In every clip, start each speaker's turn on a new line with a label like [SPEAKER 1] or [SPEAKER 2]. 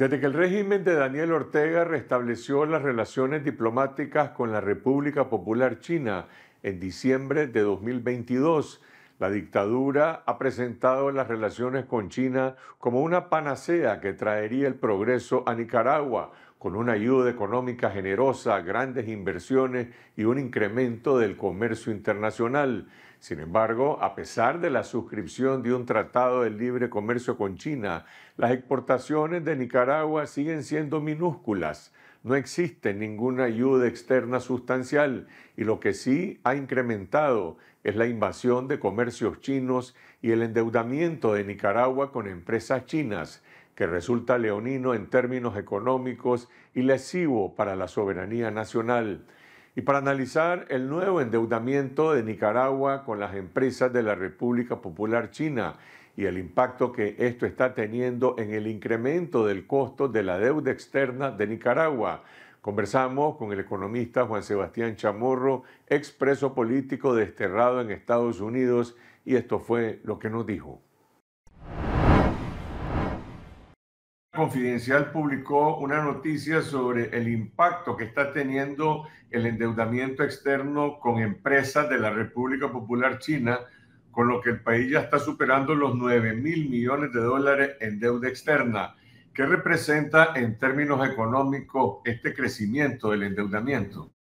[SPEAKER 1] Desde que el régimen de Daniel Ortega restableció las relaciones diplomáticas con la República Popular China en diciembre de 2022, la dictadura ha presentado las relaciones con China como una panacea que traería el progreso a Nicaragua, con una ayuda económica generosa, grandes inversiones y un incremento del comercio internacional. Sin embargo, a pesar de la suscripción de un tratado de libre comercio con China, las exportaciones de Nicaragua siguen siendo minúsculas. No existe ninguna ayuda externa sustancial y lo que sí ha incrementado es la invasión de comercios chinos y el endeudamiento de Nicaragua con empresas chinas, que resulta leonino en términos económicos y lesivo para la soberanía nacional y para analizar el nuevo endeudamiento de Nicaragua con las empresas de la República Popular China y el impacto que esto está teniendo en el incremento del costo de la deuda externa de Nicaragua. Conversamos con el economista Juan Sebastián Chamorro, expreso político desterrado en Estados Unidos, y esto fue lo que nos dijo. Confidencial publicó una noticia sobre el impacto que está teniendo el endeudamiento externo con empresas de la República Popular China, con lo que el país ya está superando los 9 mil millones de dólares en deuda externa. ¿Qué representa en términos económicos este crecimiento del endeudamiento?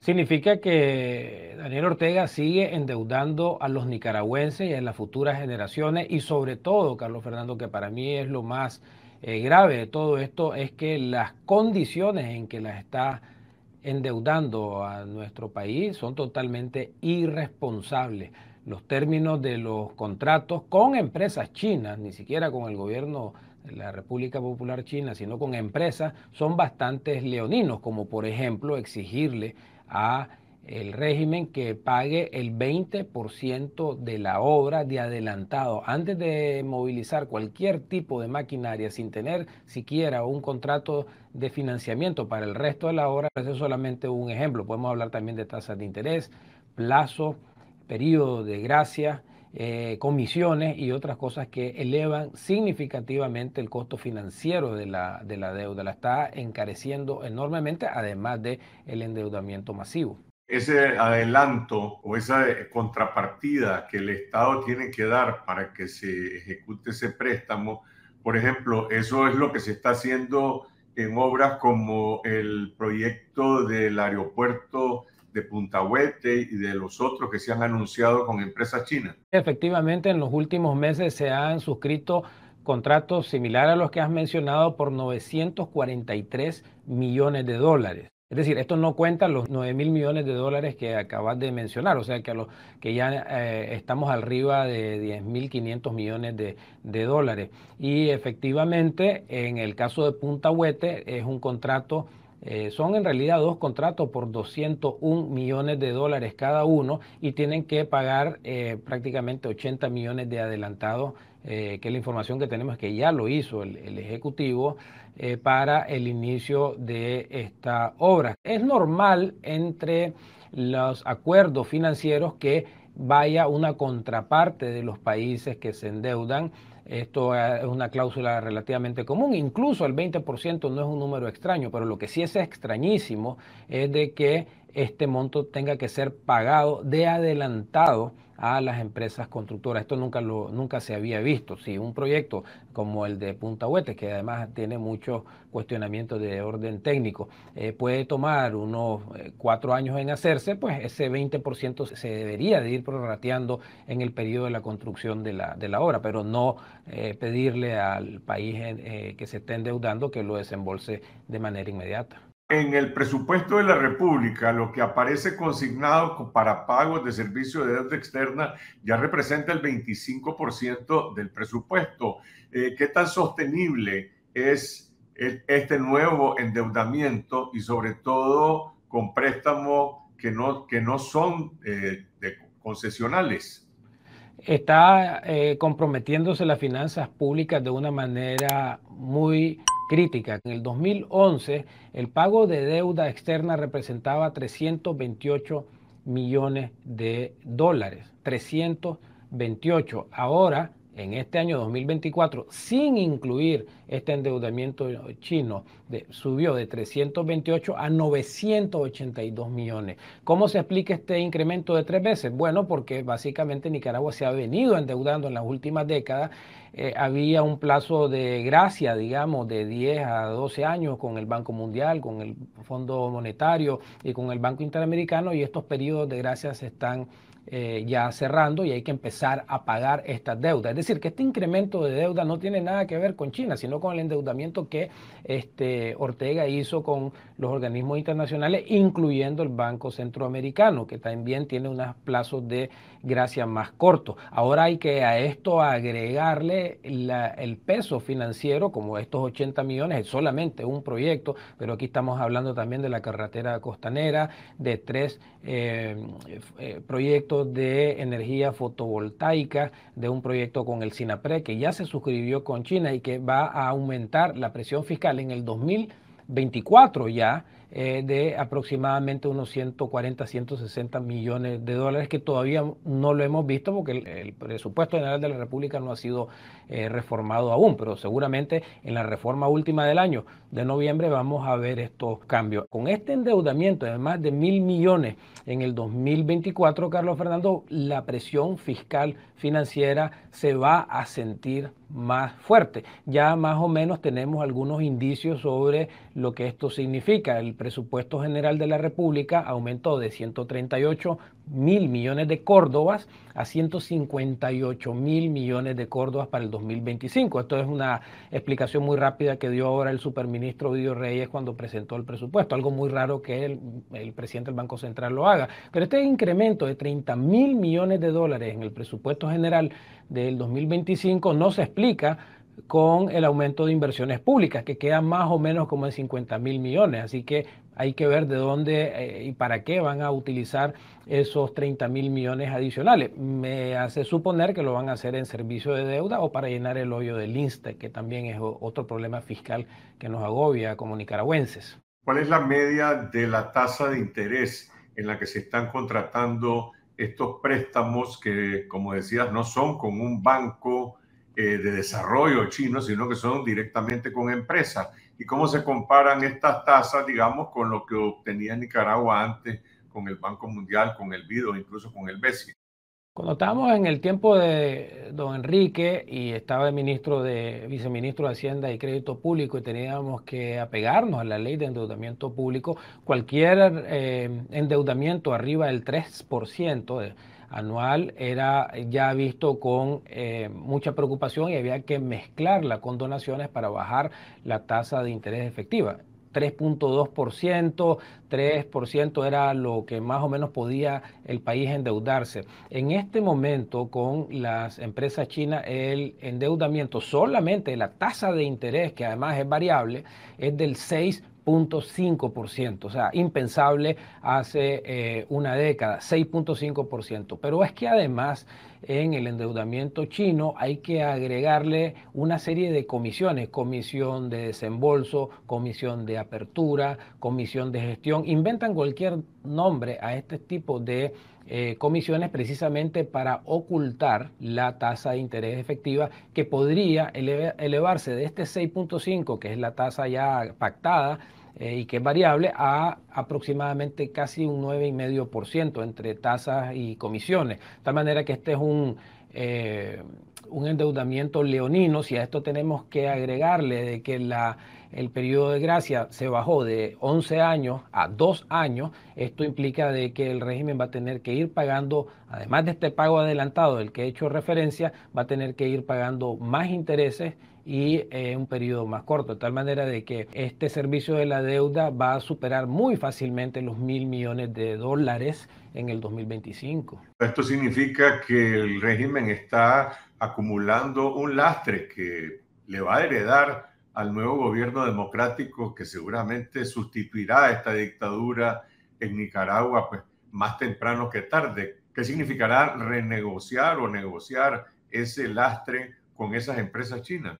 [SPEAKER 2] Significa que Daniel Ortega sigue endeudando a los nicaragüenses y a las futuras generaciones y sobre todo, Carlos Fernando, que para mí es lo más eh, grave de todo esto es que las condiciones en que las está endeudando a nuestro país son totalmente irresponsables. Los términos de los contratos con empresas chinas, ni siquiera con el gobierno de la República Popular China, sino con empresas, son bastante leoninos, como por ejemplo exigirle a el régimen que pague el 20% de la obra de adelantado antes de movilizar cualquier tipo de maquinaria sin tener siquiera un contrato de financiamiento para el resto de la obra. Ese pues es solamente un ejemplo. Podemos hablar también de tasas de interés, plazo, periodo de gracia. Eh, comisiones y otras cosas que elevan significativamente el costo financiero de la, deuda, la está encareciendo enormemente, además del el endeudamiento
[SPEAKER 1] masivo ese adelanto o esa eh, contrapartida que el Estado tiene que dar para que se ejecute ese préstamo, por ejemplo, eso es lo que se está haciendo en obras como el proyecto del aeropuerto de Punta Huete y de los otros que se han anunciado con empresas chinas.
[SPEAKER 2] Efectivamente, en los últimos meses se han suscrito contratos similares a los que has mencionado por 943 millones de dólares. Es decir, esto no cuenta los 9 mil millones de dólares que acabas de mencionar, o sea que, a que ya eh, estamos arriba de 10 mil 500 millones de, dólares. Y efectivamente, en el caso de Punta Huete, es un contrato, eh, son en realidad dos contratos por 201 millones de dólares cada uno y tienen que pagar eh, prácticamente 80 millones de adelantados eh, que la información que tenemos es que ya lo hizo el, Ejecutivo eh, para el inicio de esta obra. Es normal entre los acuerdos financieros que vaya una contraparte de los países que se endeudan. Esto es una cláusula relativamente común, incluso el 20% no es un número extraño, pero lo que sí es extrañísimo es de que este monto tenga que ser pagado de adelantado a las empresas constructoras. Esto nunca, nunca se había visto. Si un proyecto como el de Punta Huete, que además tiene muchos cuestionamientos de orden técnico, eh, puede tomar unos eh, cuatro años en hacerse, pues ese 20% se debería de ir prorrateando en el periodo de la construcción de la, obra, pero no eh, pedirle al país que se esté endeudando que lo
[SPEAKER 1] desembolse de manera inmediata en el presupuesto de la República, lo que aparece consignado para pagos de servicio de deuda externa ya representa el 25% del presupuesto. Eh, ¿Qué tan sostenible es este nuevo endeudamiento y sobre todo con préstamos que no, que no son eh, concesionales?
[SPEAKER 2] Está eh, comprometiéndose las finanzas públicas de una manera muy crítica. En el 2011, el pago de deuda externa representaba 328 millones de dólares. 328. Ahora en este año 2024, sin incluir este endeudamiento chino, subió de 328 a 982 millones. ¿Cómo se explica este incremento de tres veces? Bueno, porque básicamente Nicaragua se ha venido endeudando en las últimas décadas. Eh, había un plazo de gracia, digamos, de 10 a 12 años con el Banco Mundial, con el Fondo Monetario y con el Banco Interamericano y estos periodos de gracia se están eh, ya cerrando y hay que empezar a pagar esta deuda, Es decir, que este incremento de deuda no tiene nada que ver con China, sino con el endeudamiento que este, Ortega hizo con los organismos internacionales, incluyendo el Banco Centroamericano, que también tiene unos plazos de gracia más cortos. Ahora hay que a esto agregarle el peso financiero, como estos 80 millones, es solamente un proyecto, pero aquí estamos hablando también de la carretera costanera, de tres eh, eh, proyectos de energía fotovoltaica, de un proyecto con el SINAPRE que ya se suscribió con China y que va a aumentar la presión fiscal en el 2024 ya eh, de aproximadamente unos 140, 160 millones de dólares que todavía no lo hemos visto porque el, presupuesto general de la República no ha sido eh, reformado aún, pero seguramente en la reforma última del año de noviembre vamos a ver estos cambios. Con este endeudamiento de más de mil millones en el 2024, Carlos Fernando, la presión fiscal financiera se va a sentir más fuerte. Ya más o menos tenemos algunos indicios sobre lo que esto significa. El presupuesto general de la República aumentó de 138 mil millones de córdobas a 158 mil millones de córdobas para el 2025. Esto es una explicación muy rápida que dio ahora el superministro Vidio Reyes cuando presentó el presupuesto, algo muy raro que el, el presidente del Banco Central lo haga. Pero este incremento de 30 mil millones de dólares en el presupuesto general del 2025 no se explica con el aumento de inversiones públicas, que quedan más o menos como en 50 mil millones. Así que hay que ver de dónde eh, y para qué van a utilizar esos 30 mil millones adicionales. Me hace suponer que lo van a hacer en servicio de deuda o para llenar el hoyo del INSTE, que también es otro problema fiscal que nos agobia como nicaragüenses.
[SPEAKER 1] ¿Cuál es la media de la tasa de interés en la que se están contratando estos préstamos que, como decías, no son con un banco? Eh, de desarrollo chino, sino que son directamente con empresas. ¿Y cómo se comparan estas tasas, digamos, con lo que obtenía Nicaragua antes con el Banco Mundial, con el BIDO, incluso con el BESI?
[SPEAKER 2] Cuando estábamos en el tiempo de don Enrique y estaba el ministro de viceministro de Hacienda y Crédito Público y teníamos que apegarnos a la ley de endeudamiento público, cualquier eh, endeudamiento arriba del 3% de, anual era ya visto con eh, mucha preocupación y había que mezclarla con donaciones para bajar la tasa de interés efectiva. 3.2%, 3% era lo que más o menos podía el país endeudarse. En este momento, con las empresas chinas, el endeudamiento solamente, la tasa de interés, que además es variable, es del 6%. 6.5%, o sea, impensable hace eh, una década, 6.5%. Pero es que además en el endeudamiento chino hay que agregarle una serie de comisiones, comisión de desembolso, comisión de apertura, comisión de gestión, inventan cualquier nombre a este tipo de eh, comisiones precisamente para ocultar la tasa de interés efectiva que podría elevarse de este 6.5, que es la tasa ya pactada, eh, y que es variable, a aproximadamente casi un 9,5% entre tasas y comisiones. De tal manera que este es un, eh, un endeudamiento leonino, si a esto tenemos que agregarle de que la, el periodo de gracia se bajó de 11 años a 2 años, esto implica de que el régimen va a tener que ir pagando, además de este pago adelantado del que he hecho referencia, va a tener que ir pagando más intereses y eh, un periodo más corto, de tal manera de que este servicio de la deuda va a superar muy fácilmente los mil millones de dólares en el 2025.
[SPEAKER 1] Esto significa que el régimen está acumulando un lastre que le va a heredar al nuevo gobierno democrático que seguramente sustituirá esta dictadura en Nicaragua pues, más temprano que tarde. ¿Qué significará renegociar o negociar ese lastre con esas empresas chinas?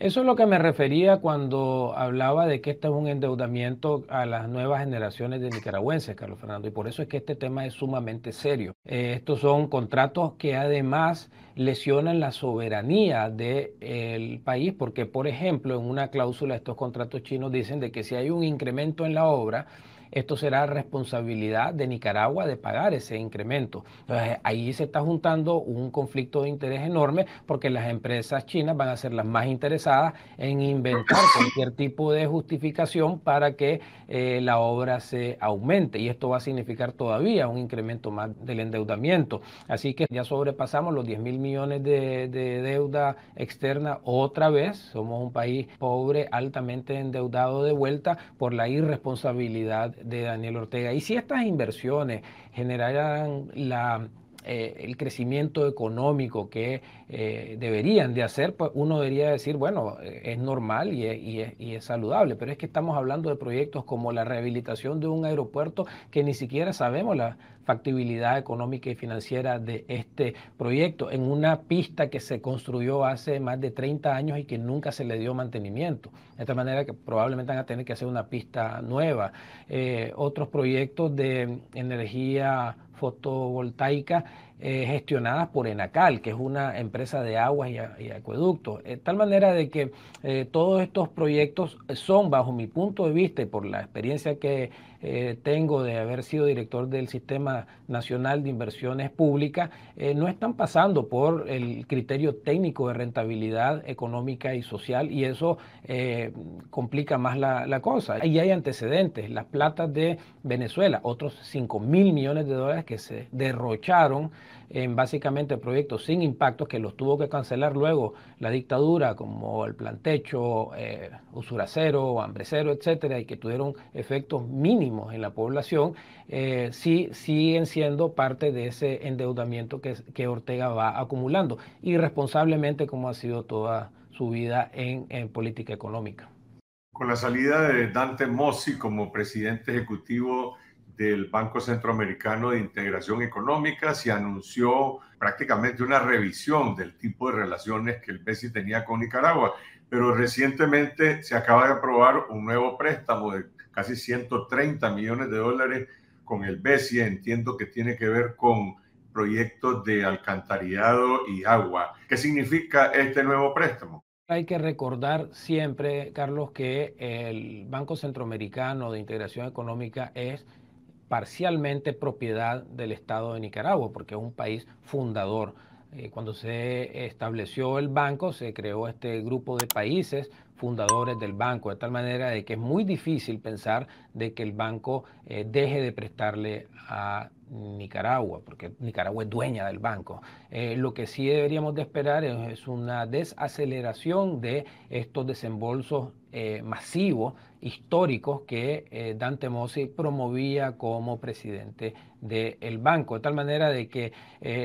[SPEAKER 2] Eso es lo que me refería cuando hablaba de que este es un endeudamiento a las nuevas generaciones de nicaragüenses, Carlos Fernando, y por eso es que este tema es sumamente serio. Eh, estos son contratos que además lesionan la soberanía del país, porque por ejemplo, en una cláusula estos contratos chinos dicen de que si hay un incremento en la obra, esto será responsabilidad de Nicaragua de pagar ese incremento. Entonces, ahí se está juntando un conflicto de interés enorme porque las empresas chinas van a ser las más interesadas en inventar cualquier tipo de justificación para que eh, la obra se aumente. Y esto va a significar todavía un incremento más del endeudamiento. Así que ya sobrepasamos los 10 mil millones de, de deuda externa otra vez. Somos un país pobre, altamente endeudado de vuelta por la irresponsabilidad de Daniel Ortega. Y si estas inversiones generaran la, eh, el crecimiento económico que eh, deberían de hacer, pues uno debería decir, bueno, eh, es normal y y, es, y es, saludable, pero es que estamos hablando de proyectos como la rehabilitación de un aeropuerto que ni siquiera sabemos la, factibilidad económica y financiera de este proyecto, en una pista que se construyó hace más de 30 años y que nunca se le dio mantenimiento. De esta manera que probablemente van a tener que hacer una pista nueva. Eh, otros proyectos de energía fotovoltaica eh, gestionadas por Enacal, que es una empresa de aguas y, acueductos. De eh, tal manera de que todos estos proyectos son, bajo mi punto de vista y por la experiencia que eh, tengo de haber sido director del Sistema Nacional de Inversiones Públicas, eh, no están pasando por el criterio técnico de rentabilidad económica y social y eso eh, complica más la, cosa. Y hay antecedentes, las platas de Venezuela, otros 5 mil millones de dólares que se derrocharon en básicamente proyectos sin impactos que los tuvo que cancelar luego la dictadura, como el plan plantecho, usuracero, hambrecero, etcétera, y que tuvieron efectos mínimos en la población, eh, sí siguen siendo parte de ese endeudamiento que, que Ortega va acumulando, irresponsablemente como ha sido toda su vida en, política económica.
[SPEAKER 1] Con la salida de Dante Mossi como presidente ejecutivo del Banco Centroamericano de Integración Económica, se anunció prácticamente una revisión del tipo de relaciones que el BESI tenía con Nicaragua, pero recientemente se acaba de aprobar un nuevo préstamo de casi 130 millones de dólares con el BESIE, entiendo que tiene que ver con proyectos de alcantarillado y agua. ¿Qué significa este nuevo préstamo?
[SPEAKER 2] Hay que recordar siempre, Carlos, que el Banco Centroamericano de Integración Económica es parcialmente propiedad del Estado de Nicaragua, porque es un país fundador. Eh, cuando se estableció el banco, se creó este grupo de países fundadores del banco, de tal manera de que es muy difícil pensar de que el banco eh, deje de prestarle a Nicaragua, porque Nicaragua es dueña del banco. Eh, lo que sí deberíamos de esperar es, una desaceleración de estos desembolsos eh, masivos, históricos, que Dante Mossi promovía como presidente del banco. De tal manera de que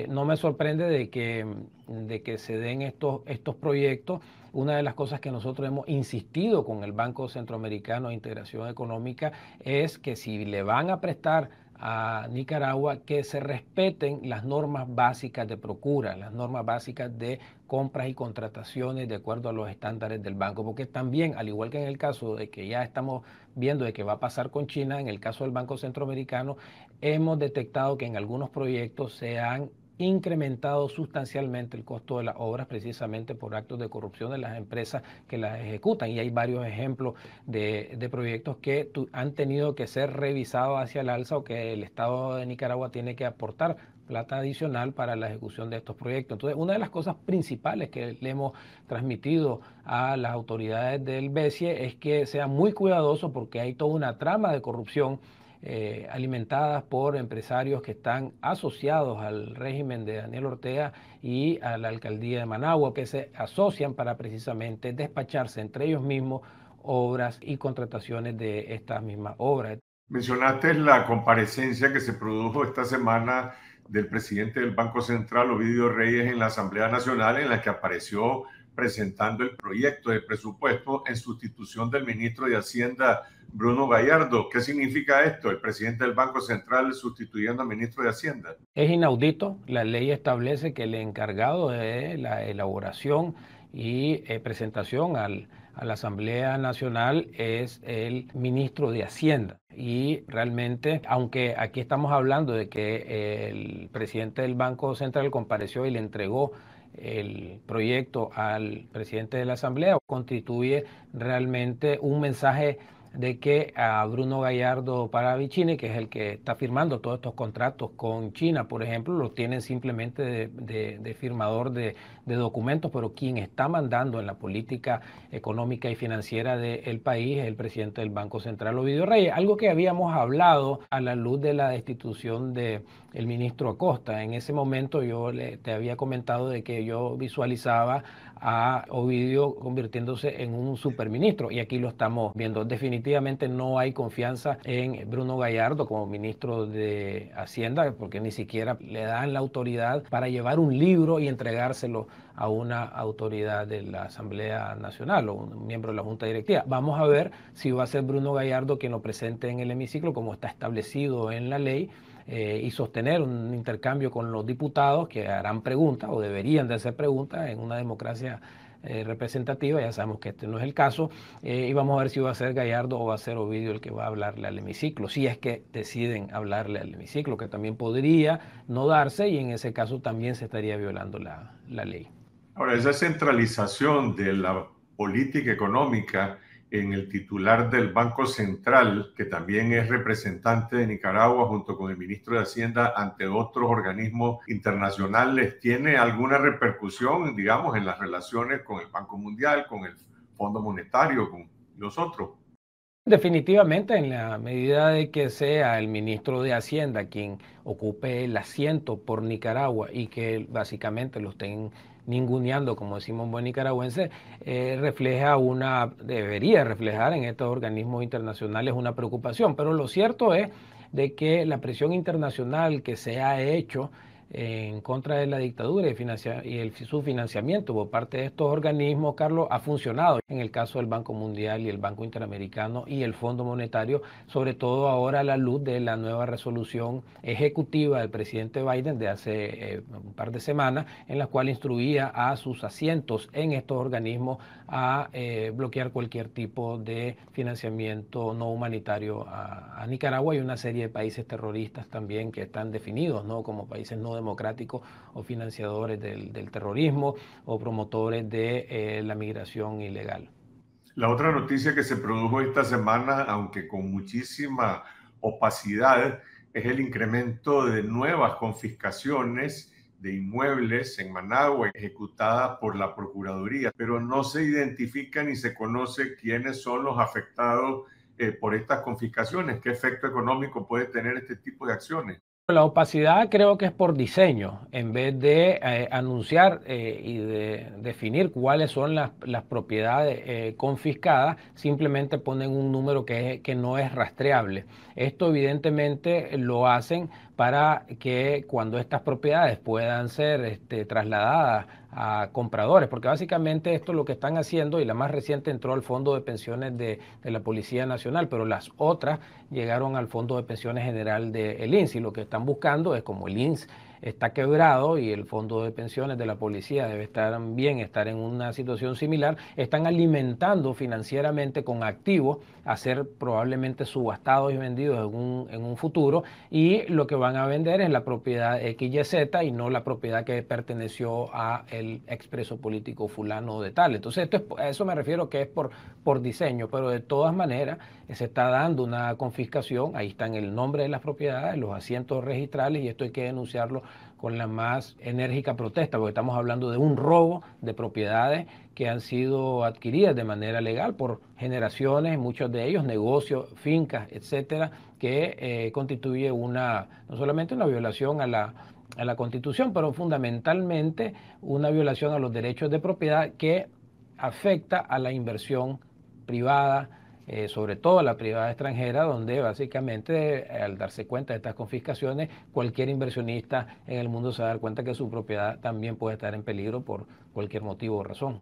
[SPEAKER 2] no me sorprende de que, de que se den estos, estos proyectos una de las cosas que nosotros hemos insistido con el Banco Centroamericano de Integración Económica es que si le van a prestar a Nicaragua que se respeten las normas básicas de procura, las normas básicas de compras y contrataciones de acuerdo a los estándares del banco, porque también, al igual que en el caso de que ya estamos viendo de que va a pasar con China, en el caso del Banco Centroamericano, hemos detectado que en algunos proyectos se han incrementado sustancialmente el costo de las obras precisamente por actos de corrupción de las empresas que las ejecutan. Y hay varios ejemplos de, proyectos que han tenido que ser revisados hacia el alza o que el Estado de Nicaragua tiene que aportar plata adicional para la ejecución de estos proyectos. Entonces, una de las cosas principales que le hemos transmitido a las autoridades del BESIE es que sea muy cuidadoso porque hay toda una trama de corrupción eh, alimentadas por empresarios que están asociados al régimen de Daniel Ortega y a la alcaldía de Managua, que se asocian para precisamente despacharse entre ellos mismos obras y contrataciones de estas mismas obras.
[SPEAKER 1] Mencionaste la comparecencia que se produjo esta semana del presidente del Banco Central, Ovidio Reyes, en la Asamblea Nacional, en la que apareció presentando el proyecto de presupuesto en sustitución del ministro de Hacienda, Bruno Gallardo. ¿Qué significa esto? El presidente del Banco Central sustituyendo al ministro de Hacienda.
[SPEAKER 2] Es inaudito. La ley establece que el encargado de la elaboración y eh, presentación al, a la Asamblea Nacional es el ministro de Hacienda. Y realmente, aunque aquí estamos hablando de que el presidente del Banco Central compareció y le entregó el proyecto al presidente de la Asamblea constituye realmente un mensaje de que a Bruno Gallardo Paravicini, que es el que está firmando todos estos contratos con China, por ejemplo, lo tienen simplemente de firmador de de documentos, pero quien está mandando en la política económica y financiera del país es el presidente del Banco Central, Ovidio Reyes, algo que habíamos hablado a la luz de la destitución del el ministro Acosta. En ese momento yo le, te había comentado de que yo visualizaba a Ovidio convirtiéndose en un superministro y aquí lo estamos viendo. Definitivamente no hay confianza en Bruno Gallardo como ministro de Hacienda porque ni siquiera le dan la autoridad para llevar un libro y entregárselo a una autoridad de la Asamblea Nacional o un miembro de la Junta Directiva. Vamos a ver si va a ser Bruno Gallardo quien lo presente en el hemiciclo, como está establecido en la ley. Eh, y sostener un intercambio con los diputados que harán preguntas o deberían de hacer preguntas en una democracia eh, representativa, ya sabemos que este no es el caso, eh, y vamos a ver si va a ser Gallardo o va a ser Ovidio el que va a hablarle al hemiciclo, si es que deciden hablarle al hemiciclo, que también podría no darse y en ese caso también se estaría violando la, la
[SPEAKER 1] ley. Ahora, esa centralización de la política económica en el titular del Banco Central, que también es representante de Nicaragua junto con el ministro de Hacienda ante otros organismos internacionales, ¿tiene alguna repercusión, digamos, en las relaciones con el Banco Mundial, con el Fondo Monetario, con los otros?
[SPEAKER 2] Definitivamente, en la medida de que sea el ministro de Hacienda quien ocupe el asiento por Nicaragua y que básicamente los estén ninguneando, como decimos buen nicaragüense, eh, refleja una, debería reflejar en estos organismos internacionales una preocupación. Pero lo cierto es de que la presión internacional que se ha hecho en contra de la dictadura y, y el, su financiamiento por parte de estos organismos, Carlos, ha funcionado en el caso del Banco Mundial y el Banco Interamericano y el Fondo Monetario, sobre todo ahora a la luz de la nueva resolución ejecutiva del presidente Biden de hace eh, un par de semanas, en la cual instruía a sus asientos en estos organismos a eh, bloquear cualquier tipo de financiamiento no humanitario a, Nicaragua y una serie de países terroristas también que están definidos ¿no? como países no democráticos democrático o financiadores del, terrorismo o promotores de eh, la migración ilegal.
[SPEAKER 1] La otra noticia que se produjo esta semana, aunque con muchísima opacidad, es el incremento de nuevas confiscaciones de inmuebles en Managua ejecutadas por la Procuraduría, pero no se identifica ni se conoce quiénes son los afectados eh, por estas confiscaciones, qué efecto económico puede tener este tipo de acciones.
[SPEAKER 2] La opacidad creo que es por diseño, en vez de eh, anunciar eh, y de definir cuáles son las, propiedades eh, confiscadas, simplemente ponen un número que, no es rastreable. Esto evidentemente lo hacen para que cuando estas propiedades puedan ser este, trasladadas a compradores, porque básicamente esto es lo que están haciendo y la más reciente entró al Fondo de Pensiones de, de la Policía Nacional, pero las otras llegaron al Fondo de Pensiones General del de, INSS y lo que están buscando es como el INSS está quebrado y el fondo de pensiones de la policía debe estar bien, estar en una situación similar, están alimentando financieramente con activos a ser probablemente subastados y vendidos en un, en un futuro y lo que van a vender es la propiedad XYZ y no la propiedad que perteneció a el expreso político fulano de tal. Entonces esto es, a eso me refiero que es por, por diseño, pero de todas maneras se está dando una confiscación, ahí están el nombre de las propiedades, los asientos registrales y esto hay que denunciarlo con la más enérgica protesta, porque estamos hablando de un robo de propiedades que han sido adquiridas de manera legal por generaciones, muchos de ellos, negocios, fincas, etcétera, que eh, constituye una, no solamente una violación a la Constitución, pero fundamentalmente una violación a los derechos de propiedad que afecta a la inversión privada, eh, sobre todo la privada extranjera, donde básicamente eh, al darse cuenta de estas confiscaciones, cualquier inversionista en el mundo se va a dar cuenta que su propiedad también puede estar en peligro por cualquier motivo o razón.